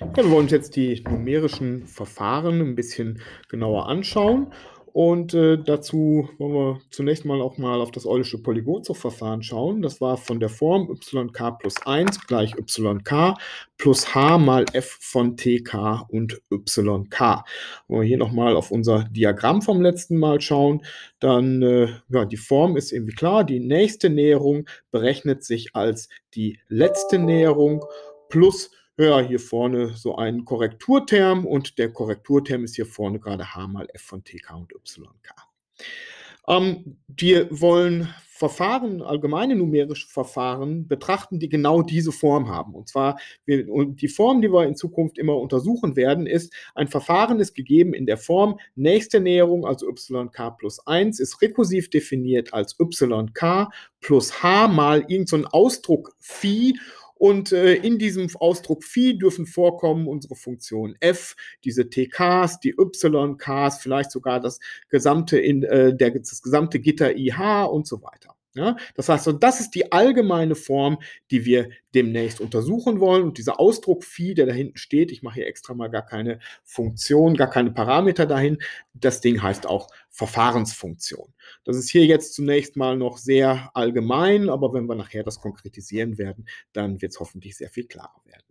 Ja, wir wollen uns jetzt die numerischen Verfahren ein bisschen genauer anschauen. Und äh, dazu wollen wir zunächst mal auch mal auf das eulische Polygozov-Verfahren schauen. Das war von der Form yk plus 1 gleich yk plus h mal f von tk und yk. Wenn wir hier nochmal auf unser Diagramm vom letzten Mal schauen, dann, äh, ja, die Form ist irgendwie klar. Die nächste Näherung berechnet sich als die letzte Näherung plus ja, hier vorne so einen Korrekturterm und der Korrekturterm ist hier vorne gerade h mal f von tk und yk. Ähm, wir wollen Verfahren, allgemeine numerische Verfahren betrachten, die genau diese Form haben. Und zwar, wir, und die Form, die wir in Zukunft immer untersuchen werden, ist, ein Verfahren ist gegeben in der Form nächste Näherung, also yk plus 1, ist rekursiv definiert als yk plus h mal irgendein so Ausdruck phi und äh, in diesem Ausdruck Phi dürfen vorkommen unsere Funktionen f, diese tks, die yk's, vielleicht sogar das gesamte, in, äh, der, das gesamte Gitter ih und so weiter. Ja, das heißt, und das ist die allgemeine Form, die wir demnächst untersuchen wollen. Und dieser Ausdruck Phi, der da hinten steht, ich mache hier extra mal gar keine Funktion, gar keine Parameter dahin. Das Ding heißt auch Verfahrensfunktion. Das ist hier jetzt zunächst mal noch sehr allgemein, aber wenn wir nachher das konkretisieren werden, dann wird es hoffentlich sehr viel klarer werden.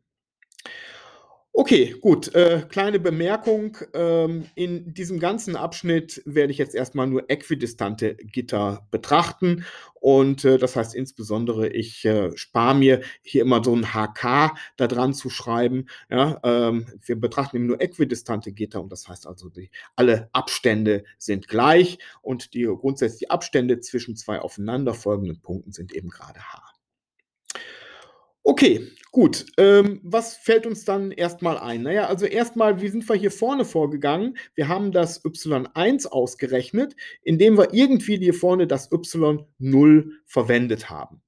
Okay, gut. Äh, kleine Bemerkung. Ähm, in diesem ganzen Abschnitt werde ich jetzt erstmal nur äquidistante Gitter betrachten. Und äh, das heißt insbesondere, ich äh, spare mir hier immer so ein HK da dran zu schreiben. Ja, ähm, wir betrachten eben nur äquidistante Gitter und das heißt also, die, alle Abstände sind gleich und die grundsätzlich die Abstände zwischen zwei aufeinanderfolgenden Punkten sind eben gerade H. Okay, gut. Ähm, was fällt uns dann erstmal ein? Naja, also erstmal, wie sind wir hier vorne vorgegangen? Wir haben das y1 ausgerechnet, indem wir irgendwie hier vorne das y0 verwendet haben.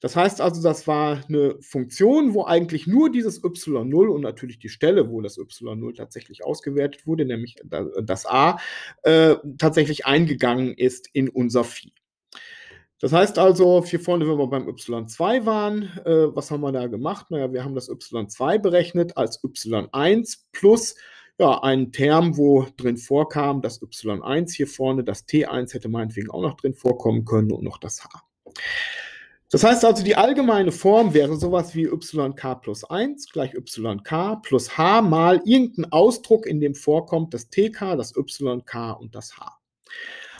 Das heißt also, das war eine Funktion, wo eigentlich nur dieses y0 und natürlich die Stelle, wo das y0 tatsächlich ausgewertet wurde, nämlich das a, äh, tatsächlich eingegangen ist in unser Phi. Das heißt also, hier vorne, wenn wir beim y2 waren, äh, was haben wir da gemacht? Naja, wir haben das y2 berechnet als y1 plus ja, einen Term, wo drin vorkam, das y1 hier vorne, das t1 hätte meinetwegen auch noch drin vorkommen können und noch das h. Das heißt also, die allgemeine Form wäre sowas wie yk plus 1 gleich yk plus h mal irgendein Ausdruck, in dem vorkommt das tk, das yk und das h.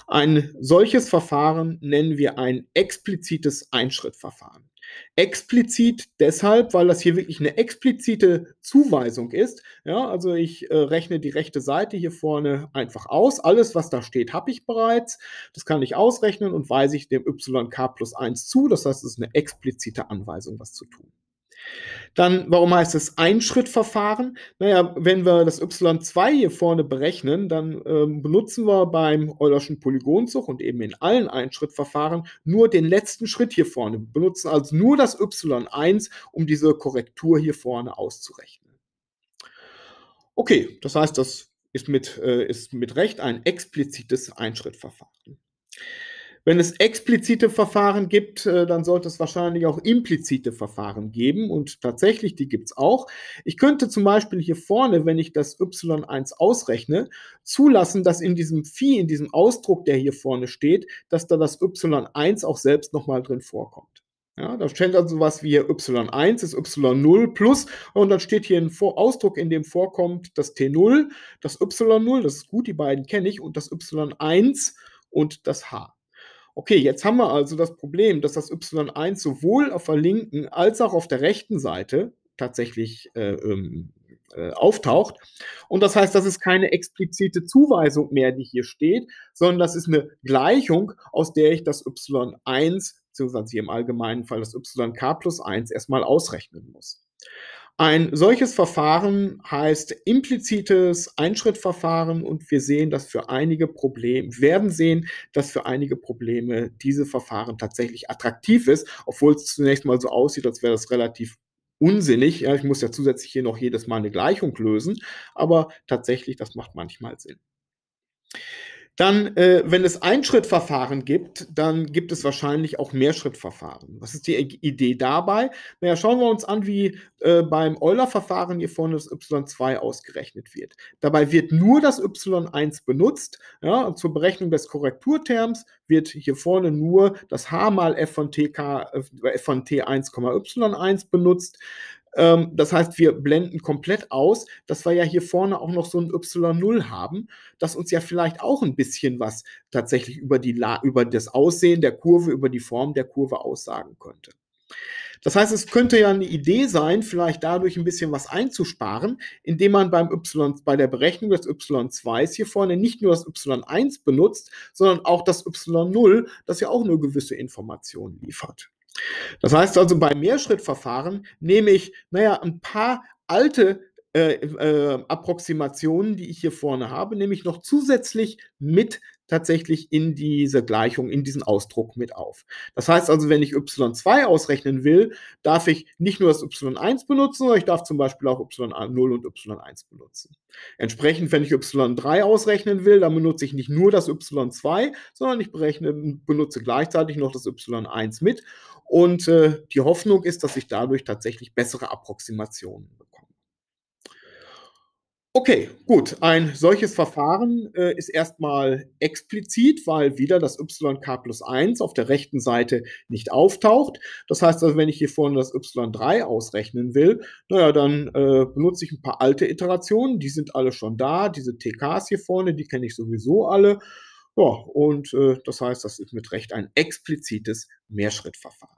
Ein solches Verfahren nennen wir ein explizites Einschrittverfahren. Explizit deshalb, weil das hier wirklich eine explizite Zuweisung ist. Ja, also ich äh, rechne die rechte Seite hier vorne einfach aus. Alles, was da steht, habe ich bereits. Das kann ich ausrechnen und weise ich dem YK plus 1 zu. Das heißt, es ist eine explizite Anweisung, was zu tun. Dann, warum heißt es Einschrittverfahren? Naja, wenn wir das y2 hier vorne berechnen, dann ähm, benutzen wir beim Eulerschen Polygonzug und eben in allen Einschrittverfahren nur den letzten Schritt hier vorne. Wir benutzen also nur das y1, um diese Korrektur hier vorne auszurechnen. Okay, das heißt, das ist mit, äh, ist mit Recht ein explizites Einschrittverfahren. Wenn es explizite Verfahren gibt, äh, dann sollte es wahrscheinlich auch implizite Verfahren geben und tatsächlich, die gibt es auch. Ich könnte zum Beispiel hier vorne, wenn ich das y1 ausrechne, zulassen, dass in diesem Phi, in diesem Ausdruck, der hier vorne steht, dass da das y1 auch selbst nochmal drin vorkommt. Ja, da steht dann sowas wie y1 ist y0 plus und dann steht hier ein Ausdruck, in dem vorkommt das t0, das y0, das ist gut, die beiden kenne ich, und das y1 und das h okay, jetzt haben wir also das Problem, dass das Y1 sowohl auf der linken als auch auf der rechten Seite tatsächlich äh, ähm, äh, auftaucht. Und das heißt, das ist keine explizite Zuweisung mehr, die hier steht, sondern das ist eine Gleichung, aus der ich das Y1, beziehungsweise hier im allgemeinen Fall das YK plus 1 erstmal ausrechnen muss. Ein solches Verfahren heißt implizites Einschrittverfahren und wir sehen, dass für einige Probleme, werden sehen, dass für einige Probleme diese Verfahren tatsächlich attraktiv ist, obwohl es zunächst mal so aussieht, als wäre das relativ unsinnig. Ja, ich muss ja zusätzlich hier noch jedes Mal eine Gleichung lösen, aber tatsächlich, das macht manchmal Sinn. Dann, äh, wenn es Einschrittverfahren gibt, dann gibt es wahrscheinlich auch Mehrschrittverfahren. Was ist die Idee dabei? Naja, schauen wir uns an, wie äh, beim Euler-Verfahren hier vorne das y2 ausgerechnet wird. Dabei wird nur das y1 benutzt. Ja, zur Berechnung des Korrekturterms wird hier vorne nur das h mal f von, tk, äh, f von t1, y1 benutzt. Ähm, das heißt, wir blenden komplett aus, dass wir ja hier vorne auch noch so ein Y0 haben, das uns ja vielleicht auch ein bisschen was tatsächlich über, die La über das Aussehen der Kurve, über die Form der Kurve aussagen könnte. Das heißt, es könnte ja eine Idee sein, vielleicht dadurch ein bisschen was einzusparen, indem man beim y, bei der Berechnung des y2s hier vorne nicht nur das y1 benutzt, sondern auch das y0, das ja auch nur gewisse Informationen liefert. Das heißt also, bei Mehrschrittverfahren nehme ich, naja, ein paar alte äh, äh, Approximationen, die ich hier vorne habe, nehme ich noch zusätzlich mit tatsächlich in diese Gleichung, in diesen Ausdruck mit auf. Das heißt also, wenn ich y2 ausrechnen will, darf ich nicht nur das y1 benutzen, sondern ich darf zum Beispiel auch y0 und y1 benutzen. Entsprechend, wenn ich y3 ausrechnen will, dann benutze ich nicht nur das y2, sondern ich berechne, benutze gleichzeitig noch das y1 mit und äh, die Hoffnung ist, dass ich dadurch tatsächlich bessere Approximationen bekomme. Okay, gut. Ein solches Verfahren äh, ist erstmal explizit, weil wieder das YK plus 1 auf der rechten Seite nicht auftaucht. Das heißt also, wenn ich hier vorne das Y3 ausrechnen will, naja, dann äh, benutze ich ein paar alte Iterationen. Die sind alle schon da. Diese TKs hier vorne, die kenne ich sowieso alle. Ja, und äh, das heißt, das ist mit Recht ein explizites Mehrschrittverfahren.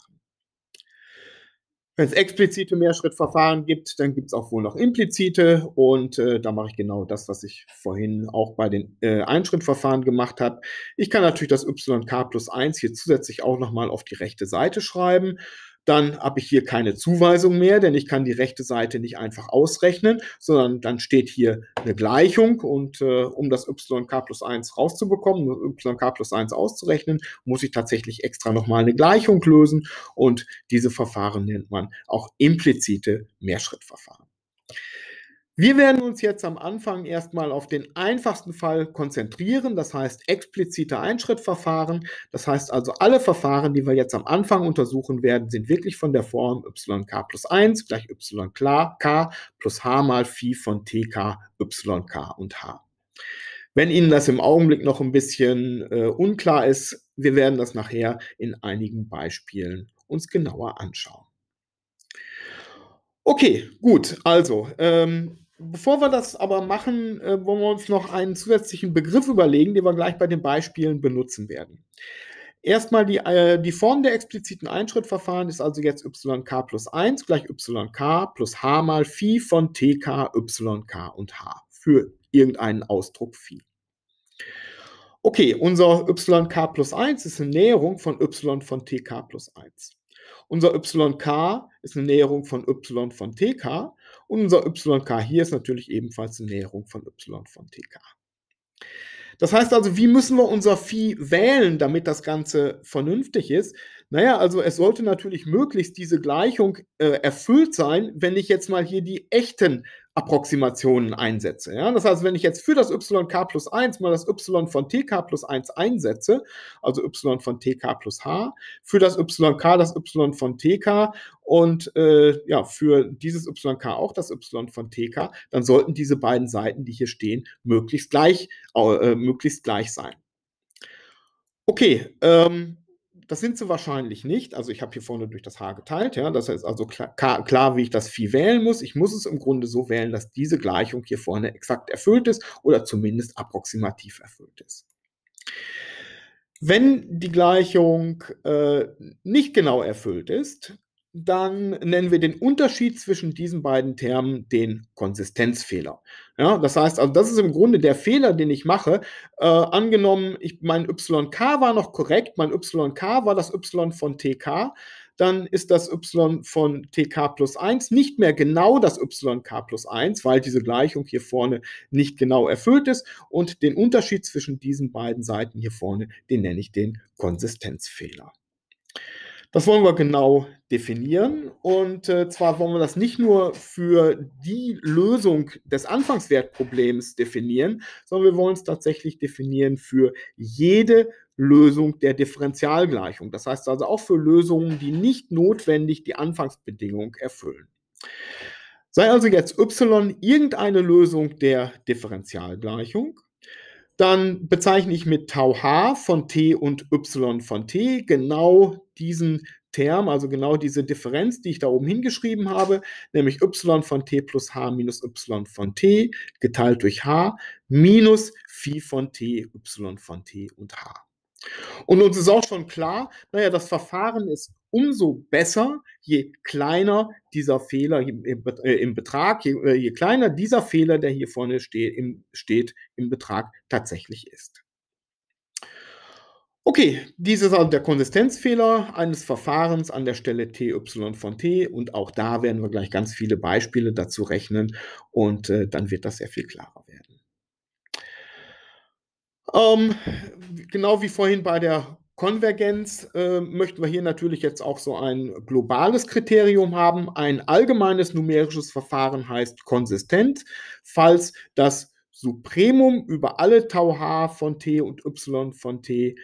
Wenn es explizite Mehrschrittverfahren gibt, dann gibt es auch wohl noch implizite und äh, da mache ich genau das, was ich vorhin auch bei den äh, Einschrittverfahren gemacht habe. Ich kann natürlich das YK plus 1 hier zusätzlich auch nochmal auf die rechte Seite schreiben dann habe ich hier keine Zuweisung mehr, denn ich kann die rechte Seite nicht einfach ausrechnen, sondern dann steht hier eine Gleichung und äh, um das yk plus 1 rauszubekommen, yk plus 1 auszurechnen, muss ich tatsächlich extra nochmal eine Gleichung lösen und diese Verfahren nennt man auch implizite Mehrschrittverfahren. Wir werden uns jetzt am Anfang erstmal auf den einfachsten Fall konzentrieren, das heißt explizite Einschrittverfahren. Das heißt also, alle Verfahren, die wir jetzt am Anfang untersuchen werden, sind wirklich von der Form yk plus 1 gleich yk plus h mal phi von tk, yk und h. Wenn Ihnen das im Augenblick noch ein bisschen äh, unklar ist, wir werden das nachher in einigen Beispielen uns genauer anschauen. Okay, gut. Also, ähm, Bevor wir das aber machen, äh, wollen wir uns noch einen zusätzlichen Begriff überlegen, den wir gleich bei den Beispielen benutzen werden. Erstmal die, äh, die Form der expliziten Einschrittverfahren ist also jetzt yk plus 1 gleich yk plus h mal phi von tk, yk und h für irgendeinen Ausdruck phi. Okay, unser yk plus 1 ist eine Näherung von y von tk plus 1. Unser yk ist eine Näherung von y von tk und unser YK hier ist natürlich ebenfalls eine Näherung von Y von TK. Das heißt also, wie müssen wir unser Phi wählen, damit das Ganze vernünftig ist? Naja, also es sollte natürlich möglichst diese Gleichung äh, erfüllt sein, wenn ich jetzt mal hier die echten Approximationen einsetze. Ja? Das heißt, wenn ich jetzt für das yk plus 1 mal das y von tk plus 1 einsetze, also y von tk plus h, für das yk das y von tk und äh, ja, für dieses yk auch das y von tk, dann sollten diese beiden Seiten, die hier stehen, möglichst gleich, äh, möglichst gleich sein. Okay, ähm, das sind sie wahrscheinlich nicht. Also ich habe hier vorne durch das H geteilt. Ja? Das ist also klar, klar, wie ich das Phi wählen muss. Ich muss es im Grunde so wählen, dass diese Gleichung hier vorne exakt erfüllt ist oder zumindest approximativ erfüllt ist. Wenn die Gleichung äh, nicht genau erfüllt ist, dann nennen wir den Unterschied zwischen diesen beiden Termen den Konsistenzfehler. Ja, das heißt, also das ist im Grunde der Fehler, den ich mache. Äh, angenommen, ich, mein YK war noch korrekt, mein YK war das Y von TK, dann ist das Y von TK plus 1 nicht mehr genau das YK plus 1, weil diese Gleichung hier vorne nicht genau erfüllt ist. Und den Unterschied zwischen diesen beiden Seiten hier vorne, den nenne ich den Konsistenzfehler. Das wollen wir genau definieren. Und äh, zwar wollen wir das nicht nur für die Lösung des Anfangswertproblems definieren, sondern wir wollen es tatsächlich definieren für jede Lösung der Differentialgleichung. Das heißt also auch für Lösungen, die nicht notwendig die Anfangsbedingung erfüllen. Sei also jetzt y irgendeine Lösung der Differentialgleichung dann bezeichne ich mit Tau H von T und Y von T genau diesen Term, also genau diese Differenz, die ich da oben hingeschrieben habe, nämlich y von t plus h minus y von t geteilt durch h minus phi von t, y von t und h. Und uns ist auch schon klar, naja, das Verfahren ist umso besser, je kleiner dieser Fehler im, äh, Betrag, je, äh, je kleiner dieser Fehler, der hier vorne steht im, steht, im Betrag tatsächlich ist. Okay, dies ist also der Konsistenzfehler eines Verfahrens an der Stelle ty von t und auch da werden wir gleich ganz viele Beispiele dazu rechnen und äh, dann wird das sehr viel klarer werden. Ähm, genau wie vorhin bei der Konvergenz äh, möchten wir hier natürlich jetzt auch so ein globales Kriterium haben. Ein allgemeines numerisches Verfahren heißt konsistent, falls das Supremum über alle Tau h von t und y von t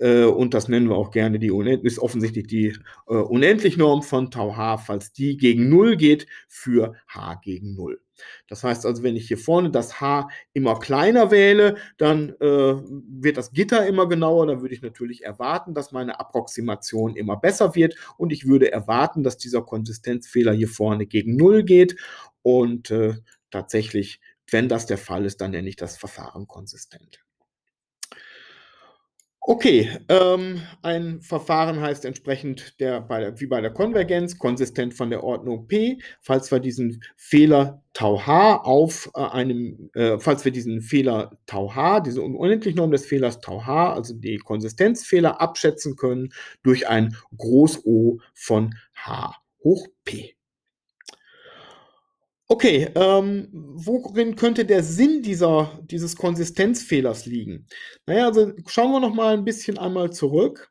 äh, und das nennen wir auch gerne die ist offensichtlich die äh, Unendlichnorm von Tau H, falls die gegen 0 geht, für H gegen 0. Das heißt also, wenn ich hier vorne das H immer kleiner wähle, dann äh, wird das Gitter immer genauer. Dann würde ich natürlich erwarten, dass meine Approximation immer besser wird. Und ich würde erwarten, dass dieser Konsistenzfehler hier vorne gegen 0 geht. Und äh, tatsächlich, wenn das der Fall ist, dann nenne ich das Verfahren konsistent. Okay, ähm, ein Verfahren heißt entsprechend der, bei der, wie bei der Konvergenz konsistent von der Ordnung P. Falls wir diesen Fehler Tau H auf äh, einem, äh, falls wir diesen Fehler Tau H, diese unendliche Norm des Fehlers Tau H, also die Konsistenzfehler abschätzen können durch ein Groß O von H hoch P. Okay, ähm, worin könnte der Sinn dieser, dieses Konsistenzfehlers liegen? Naja, also schauen wir nochmal ein bisschen einmal zurück.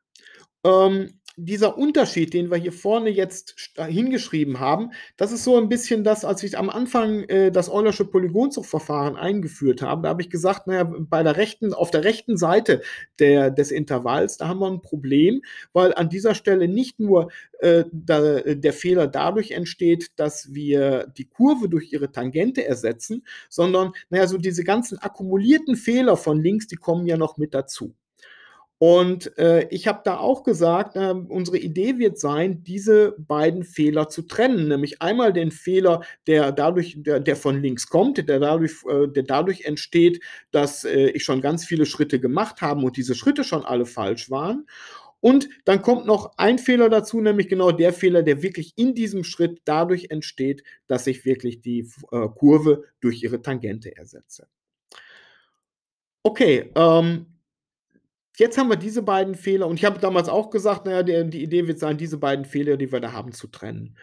Ähm, dieser Unterschied, den wir hier vorne jetzt äh, hingeschrieben haben, das ist so ein bisschen das, als ich am Anfang äh, das Eulersche Polygonzugverfahren eingeführt habe, da habe ich gesagt, naja, bei der rechten, auf der rechten Seite der, des Intervalls, da haben wir ein Problem, weil an dieser Stelle nicht nur äh, da, äh, der Fehler dadurch entsteht, dass wir die Kurve durch ihre Tangente ersetzen, sondern, naja, so diese ganzen akkumulierten Fehler von links, die kommen ja noch mit dazu. Und äh, ich habe da auch gesagt, äh, unsere Idee wird sein, diese beiden Fehler zu trennen, nämlich einmal den Fehler, der dadurch, der, der von links kommt, der dadurch, äh, der dadurch entsteht, dass äh, ich schon ganz viele Schritte gemacht habe und diese Schritte schon alle falsch waren. Und dann kommt noch ein Fehler dazu, nämlich genau der Fehler, der wirklich in diesem Schritt dadurch entsteht, dass ich wirklich die äh, Kurve durch ihre Tangente ersetze. Okay, ähm, Jetzt haben wir diese beiden Fehler und ich habe damals auch gesagt, naja, die, die, Idee wird sein, diese beiden Fehler, die wir da haben, zu trennen.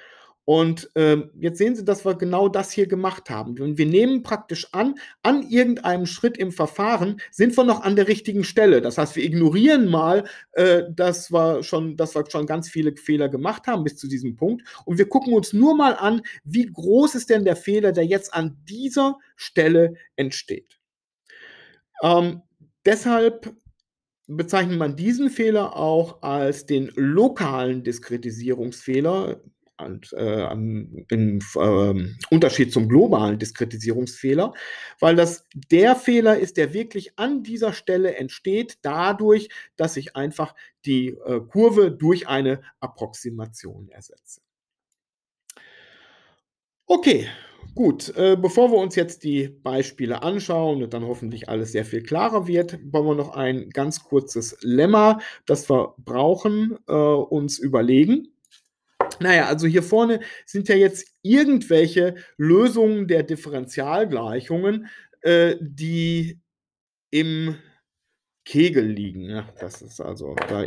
Und ähm, jetzt sehen Sie, dass wir genau das hier gemacht haben. Und wir nehmen praktisch an, an irgendeinem Schritt im Verfahren sind wir noch an der richtigen Stelle. Das heißt, wir ignorieren mal, äh, dass, wir schon, dass wir schon ganz viele Fehler gemacht haben bis zu diesem Punkt. Und wir gucken uns nur mal an, wie groß ist denn der Fehler, der jetzt an dieser Stelle entsteht. Ähm, deshalb bezeichnet man diesen Fehler auch als den lokalen Diskretisierungsfehler. Und, äh, im äh, Unterschied zum globalen Diskretisierungsfehler, weil das der Fehler ist, der wirklich an dieser Stelle entsteht, dadurch, dass ich einfach die äh, Kurve durch eine Approximation ersetze. Okay, Gut, äh, bevor wir uns jetzt die Beispiele anschauen und dann hoffentlich alles sehr viel klarer wird, wollen wir noch ein ganz kurzes Lemma, das wir brauchen, äh, uns überlegen. Naja, also hier vorne sind ja jetzt irgendwelche Lösungen der Differentialgleichungen, äh, die im Kegel liegen. Ne? Das ist also da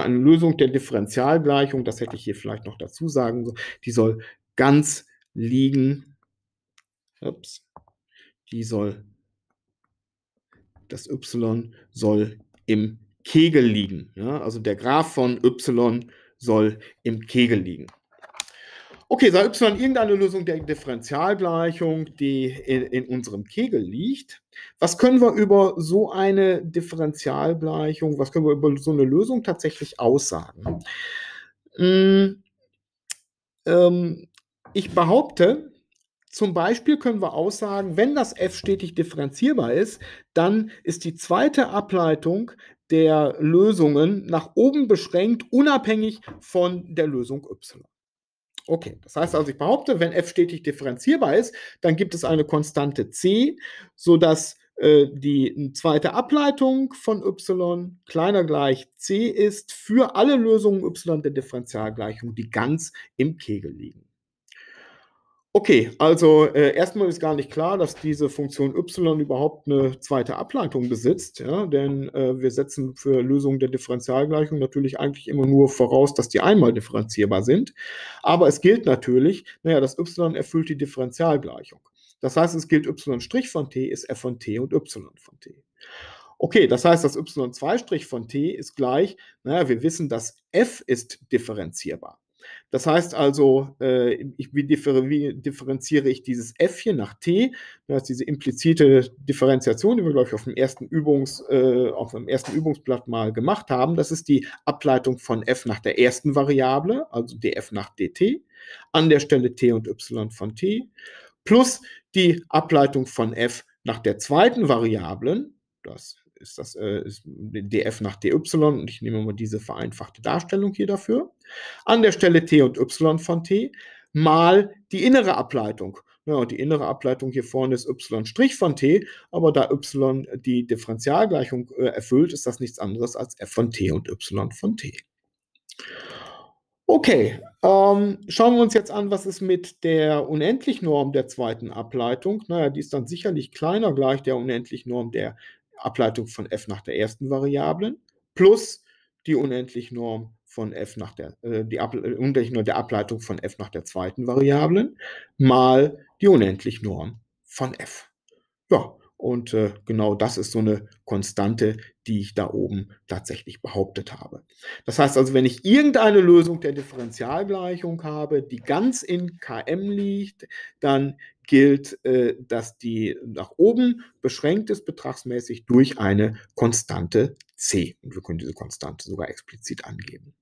eine Lösung der Differentialgleichung, das hätte ich hier vielleicht noch dazu sagen sollen, die soll ganz liegen ups, die soll, das y soll im Kegel liegen. Ja? Also der Graph von y soll im Kegel liegen. Okay, sei y irgendeine Lösung der Differentialgleichung, die in, in, unserem Kegel liegt. Was können wir über so eine Differentialgleichung, was können wir über so eine Lösung tatsächlich aussagen? Hm, ähm, ich behaupte, zum Beispiel können wir aussagen, wenn das f stetig differenzierbar ist, dann ist die zweite Ableitung der Lösungen nach oben beschränkt, unabhängig von der Lösung y. Okay, das heißt also, ich behaupte, wenn f stetig differenzierbar ist, dann gibt es eine Konstante c, sodass äh, die zweite Ableitung von y kleiner gleich c ist für alle Lösungen y der Differentialgleichung, die ganz im Kegel liegen. Okay, also äh, erstmal ist gar nicht klar, dass diese Funktion y überhaupt eine zweite Ableitung besitzt, ja? denn äh, wir setzen für Lösungen der Differentialgleichung natürlich eigentlich immer nur voraus, dass die einmal differenzierbar sind. Aber es gilt natürlich, naja, das y erfüllt die Differentialgleichung. Das heißt, es gilt y' von t ist f von t und y von t. Okay, das heißt, das y2' von t ist gleich, naja, wir wissen, dass f ist differenzierbar. Das heißt also, äh, ich, wie, differ wie, differenziere ich dieses F hier nach T? Das ist diese implizite Differenziation, die wir, glaube ich, auf dem, ersten Übungs, äh, auf dem ersten Übungsblatt mal gemacht haben. Das ist die Ableitung von F nach der ersten Variable, also df nach dt, an der Stelle t und y von t, plus die Ableitung von F nach der zweiten Variablen, das ist das äh, ist df nach dy und ich nehme mal diese vereinfachte Darstellung hier dafür. An der Stelle t und y von t mal die innere Ableitung. Ja, und die innere Ableitung hier vorne ist y' von t, aber da y die Differentialgleichung äh, erfüllt, ist das nichts anderes als f von t und y von t. Okay, ähm, schauen wir uns jetzt an, was ist mit der Unendlichnorm der zweiten Ableitung. Naja, die ist dann sicherlich kleiner gleich der Unendlichnorm der Ableitung von f nach der ersten Variablen plus die unendliche Norm von f nach der, äh, die Ab äh, Norm der Ableitung von f nach der zweiten Variablen mal die unendliche Norm von f. Ja, und äh, genau das ist so eine Konstante, die ich da oben tatsächlich behauptet habe. Das heißt also, wenn ich irgendeine Lösung der Differentialgleichung habe, die ganz in Km liegt, dann gilt, äh, dass die nach oben beschränkt ist betragsmäßig durch eine Konstante c. Und wir können diese Konstante sogar explizit angeben.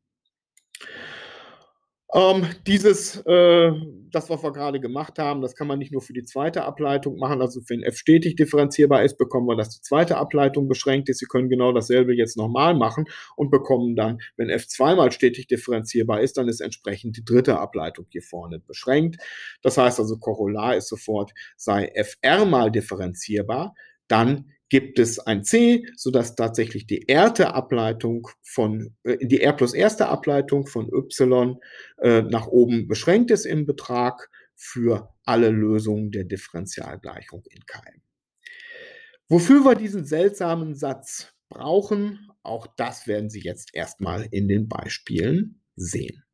Ähm, dieses, äh, das, was wir gerade gemacht haben, das kann man nicht nur für die zweite Ableitung machen. Also wenn f stetig differenzierbar ist, bekommen wir, dass die zweite Ableitung beschränkt ist. Sie können genau dasselbe jetzt nochmal machen und bekommen dann, wenn f zweimal stetig differenzierbar ist, dann ist entsprechend die dritte Ableitung hier vorne beschränkt. Das heißt also, Korollar ist sofort, sei fr mal differenzierbar, dann gibt es ein C, sodass tatsächlich die erste Ableitung von, äh, die R plus erste Ableitung von Y äh, nach oben beschränkt ist im Betrag für alle Lösungen der Differentialgleichung in Keim. Wofür wir diesen seltsamen Satz brauchen, auch das werden Sie jetzt erstmal in den Beispielen sehen.